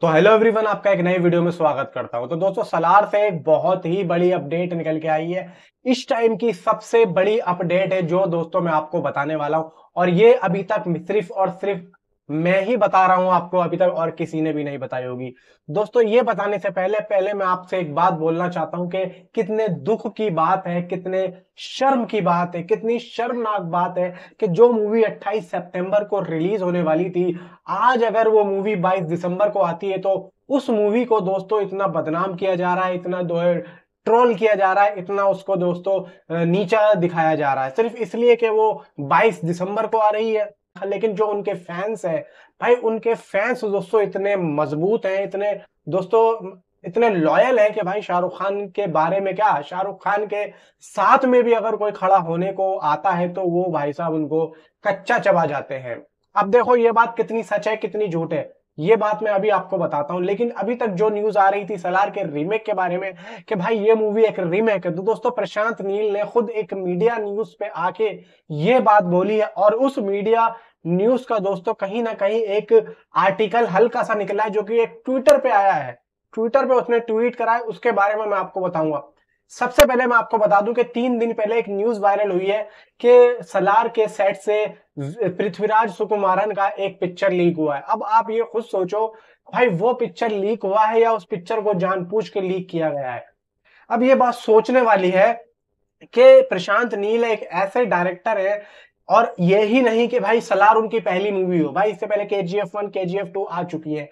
तो hello everyone आपका एक नए वीडियो में स्वागत करता हूं तो दोस्तों सलार से एक बहुत ही बड़ी अपडेट निकल के आई है इस टाइम की सबसे बड़ी अपडेट है जो दोस्तों मैं आपको बताने वाला हूं और ये अभी तक सिर्फ और सिर्फ मैं ही बता रहा हूं आपको अभी तक और किसी ने भी नहीं बताई होगी दोस्तों ये बताने से पहले पहले मैं आपसे एक बात बोलना चाहता हूं कि कितने दुख की बात है कितने शर्म की बात है कितनी शर्मनाक बात है कि जो मूवी 28 सितंबर को रिलीज होने वाली थी आज अगर वो मूवी 22 दिसंबर को आती है तो उस मूवी को दोस्तों इतना बदनाम किया जा रहा है इतना ट्रोल किया जा रहा है इतना उसको दोस्तों नीचा दिखाया जा रहा है सिर्फ इसलिए कि वो 22 दिसंबर को आ रही है लेकिन जो उनके फैंस हैं भाई उनके फैंस दोस्तों इतने मजबूत हैं इतने दोस्तों इतने लॉयल हैं कि भाई शाहरुख खान के बारे में क्या शाहरुख खान के साथ में भी अगर कोई खड़ा होने को आता है तो वो भाई साहब उनको कच्चा चबा जाते हैं अब देखो ये बात कितनी सच है कितनी झूठ है ये बात मैं अभी आपको बताता हूं लेकिन अभी तक जो न्यूज आ रही थी सलार के रीमेक के बारे में कि भाई ये मूवी एक रीमेक है तो दोस्तों प्रशांत नील ने खुद एक मीडिया न्यूज पे आके ये बात बोली है और उस मीडिया न्यूज का दोस्तों कहीं ना कहीं एक आर्टिकल हल्का सा निकला है जो कि एक ट्विटर पे आया है ट्विटर पे उसने ट्वीट करा है उसके बारे में मैं आपको बताऊंगा सबसे पहले मैं आपको बता दूं कि तीन दिन पहले एक न्यूज वायरल हुई है कि सलार के सेट से पृथ्वीराज सुकुमारन का एक पिक्चर लीक हुआ है अब आप ये खुद सोचो भाई वो पिक्चर लीक हुआ है या उस पिक्चर को जानबूझ के लीक किया गया है अब ये बात सोचने वाली है कि प्रशांत नील एक ऐसे डायरेक्टर है और ये ही नहीं कि भाई सलार उनकी पहली मूवी हो भाई इससे पहले के जी एफ वन के जी एफ टू आ चुकी है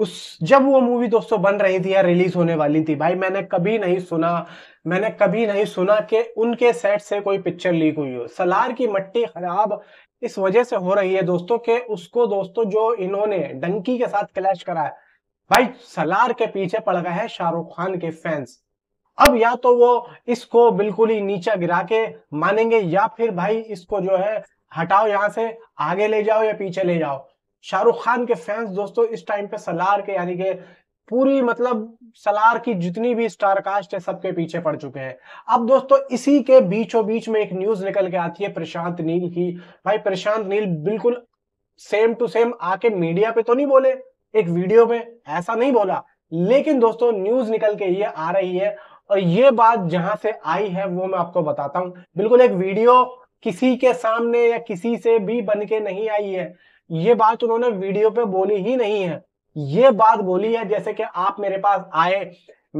उस जब वो मूवी दोस्तों बन रही थी या रिलीज होने वाली थी भाई मैंने कभी नहीं सुना मैंने कभी नहीं सुना कि उनके सेट से कोई पिक्चर लीक हुई हो सलार की मट्टी खराब इस वजह से हो रही है दोस्तों के उसको दोस्तों जो इन्होंने डंकी के साथ क्लैश करा है भाई सलार के पीछे पड़ गए हैं शाहरुख खान के फैंस अब या तो वो इसको बिल्कुल ही नीचा गिरा के मानेंगे या फिर भाई इसको जो है हटाओ यहां से आगे ले जाओ या पीछे ले जाओ शाहरुख खान के फैंस दोस्तों इस टाइम पे सलार के यानी के पूरी मतलब सलार की जितनी भी स्टार कास्ट है सबके पीछे पड़ चुके हैं अब दोस्तों इसी के बीचों बीच में एक न्यूज निकल के आती है प्रशांत नील की भाई प्रशांत नील बिल्कुल सेम टू सेम आके मीडिया पे तो नहीं बोले एक वीडियो में ऐसा नहीं बोला लेकिन दोस्तों न्यूज निकल के ये आ रही है और ये बात जहां से आई है वो मैं आपको बताता हूं बिल्कुल एक वीडियो किसी के सामने या किसी से भी बन के नहीं आई है ये बात उन्होंने वीडियो पे बोली ही नहीं है ये बात बोली है जैसे कि आप मेरे पास आए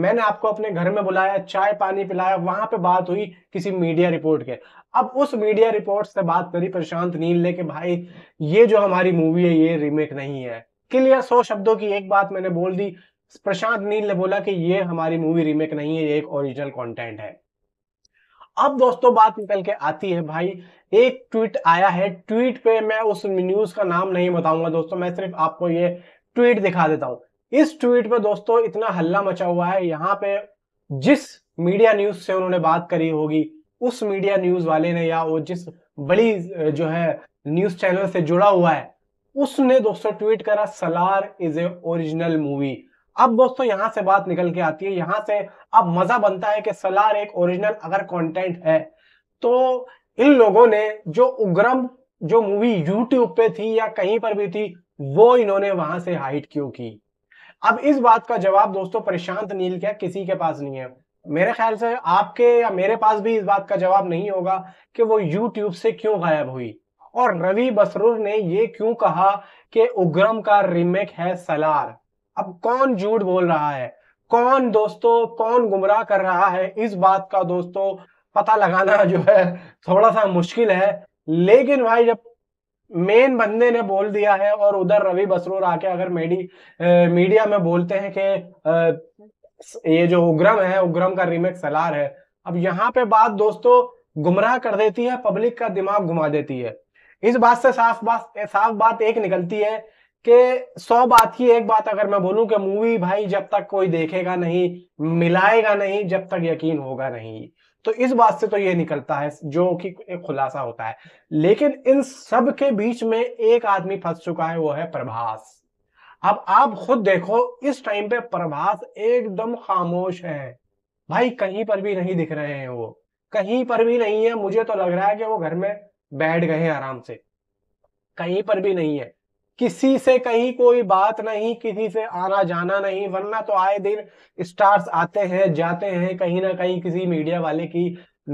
मैंने आपको अपने घर में बुलाया चाय पानी पिलाया वहां पे बात हुई किसी मीडिया रिपोर्ट के अब उस मीडिया रिपोर्ट से बात करी प्रशांत नील ने कि भाई ये जो हमारी मूवी है ये रीमेक नहीं है क्लियर सौ शब्दों की एक बात मैंने बोल दी प्रशांत नील ने बोला कि ये हमारी मूवी रीमेक नहीं है ये एक ओरिजिनल कंटेंट है अब दोस्तों बात निकल के आती है भाई एक ट्वीट आया है ट्वीट पे मैं उस न्यूज का नाम नहीं बताऊंगा दोस्तों मैं सिर्फ आपको ये ट्वीट दिखा देता हूं इस ट्वीट पे दोस्तों इतना हल्ला मचा हुआ है यहाँ पे जिस मीडिया न्यूज से उन्होंने बात करी होगी उस मीडिया न्यूज वाले ने या वो जिस बड़ी जो है न्यूज चैनल से जुड़ा हुआ है उसने दोस्तों ट्वीट करा Salaar is a original movie अब दोस्तों यहां से बात निकल के आती है यहां से अब मजा बनता है कि सलार एक ओरिजिनल अगर कंटेंट है तो इन लोगों ने जो उग्रम जो मूवी यूट्यूब पे थी या कहीं पर भी थी वो इन्होंने वहां से हाइट क्यों की अब इस बात का जवाब दोस्तों प्रशांत नील क्या किसी के पास नहीं है मेरे ख्याल से आपके या मेरे पास भी इस बात का जवाब नहीं होगा कि वो यूट्यूब से क्यों गायब हुई और रवि बसरूर ने ये क्यों कहा कि उग्रम का रीमेक है सलार अब कौन झूठ बोल रहा है कौन दोस्तों कौन गुमराह कर रहा है इस बात का दोस्तों पता लगाना जो है थोड़ा सा मुश्किल है लेकिन भाई जब मेन बंदे ने बोल दिया है और उधर रवि बसरूर आके अगर मेडी ए, मीडिया में बोलते हैं कि ये जो उग्रम है उग्रम का रिमेक सलार है अब यहाँ पे बात दोस्तों गुमराह कर देती है पब्लिक का दिमाग घुमा देती है इस बात से साफ बात साफ बात एक निकलती है कि सौ बात की एक बात अगर मैं बोलूं कि मूवी भाई जब तक कोई देखेगा नहीं मिलाएगा नहीं जब तक यकीन होगा नहीं तो इस बात से तो ये निकलता है जो कि एक खुलासा होता है लेकिन इन सब के बीच में एक आदमी फंस चुका है वो है प्रभास अब आप खुद देखो इस टाइम पे प्रभास एकदम खामोश है भाई कहीं पर भी नहीं दिख रहे हैं वो कहीं पर भी नहीं है मुझे तो लग रहा है कि वो घर में बैठ गए आराम से कहीं पर भी नहीं है किसी से कहीं कोई बात नहीं किसी से आना जाना नहीं वरना तो आए दिन स्टार्स आते हैं जाते हैं कहीं ना कहीं किसी मीडिया वाले की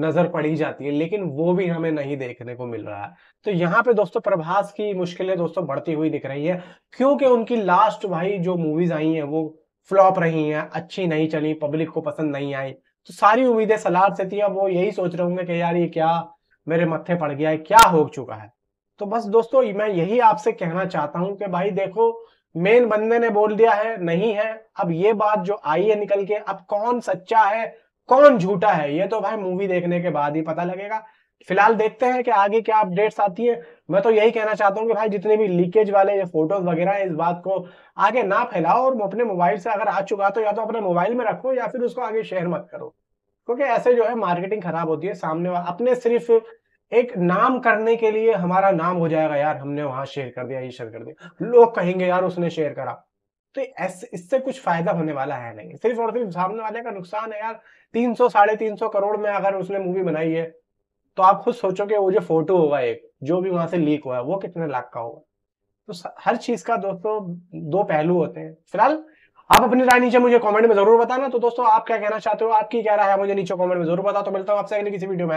नजर पड़ी जाती है लेकिन वो भी हमें नहीं देखने को मिल रहा है तो यहाँ पे दोस्तों प्रभास की मुश्किलें दोस्तों बढ़ती हुई दिख रही है क्योंकि उनकी लास्ट भाई जो मूवीज आई हैं वो फ्लॉप रही हैं अच्छी नहीं चली पब्लिक को पसंद नहीं आई तो सारी उम्मीदें सलाद से थी अब वो यही सोच रहे होंगे कि यार ये क्या मेरे मत्थे पड़ गया है क्या हो चुका है तो बस दोस्तों मैं यही आपसे कहना चाहता हूं कि भाई देखो मेन बंदे ने बोल दिया है नहीं है अब ये बात जो आई है निकल के अब कौन सच्चा है कौन झूठा है ये तो भाई मूवी देखने के बाद ही पता लगेगा फिलहाल देखते हैं कि आगे क्या अपडेट्स आती है मैं तो यही कहना चाहता हूँ कि भाई जितने भी लीकेज वाले ये फोटोज वगैरह इस बात को आगे ना फैलाओ और अपने मोबाइल से अगर आ चुका तो या तो अपने मोबाइल में रखो या फिर उसको आगे शेयर मत करो क्योंकि ऐसे जो है मार्केटिंग खराब होती है सामने अपने सिर्फ एक नाम करने के लिए हमारा नाम हो जाएगा यार हमने वहां शेयर कर दिया ये शेयर कर दिया लोग कहेंगे यार उसने शेयर करा तो ऐसे इससे कुछ फायदा होने वाला है नहीं सिर्फ और सिर्फ सामने वाले का नुकसान है यार तीन सौ साढ़े तीन सौ करोड़ में अगर उसने मूवी बनाई है तो आप खुद सोचो कि वो जो फोटो होगा एक जो भी वहां से लीक हुआ है वो कितने लाख का होगा तो हर चीज का दोस्तों दो पहलू होते हैं फिलहाल आप अपनी राय नीचे मुझे कमेंट में जरूर बताना तो दोस्तों आप क्या कहना चाहते हो आपकी क्या राय है मुझे नीचे कमेंट में जरूर बताओ तो मिलता हूँ आपसे किसी वीडियो में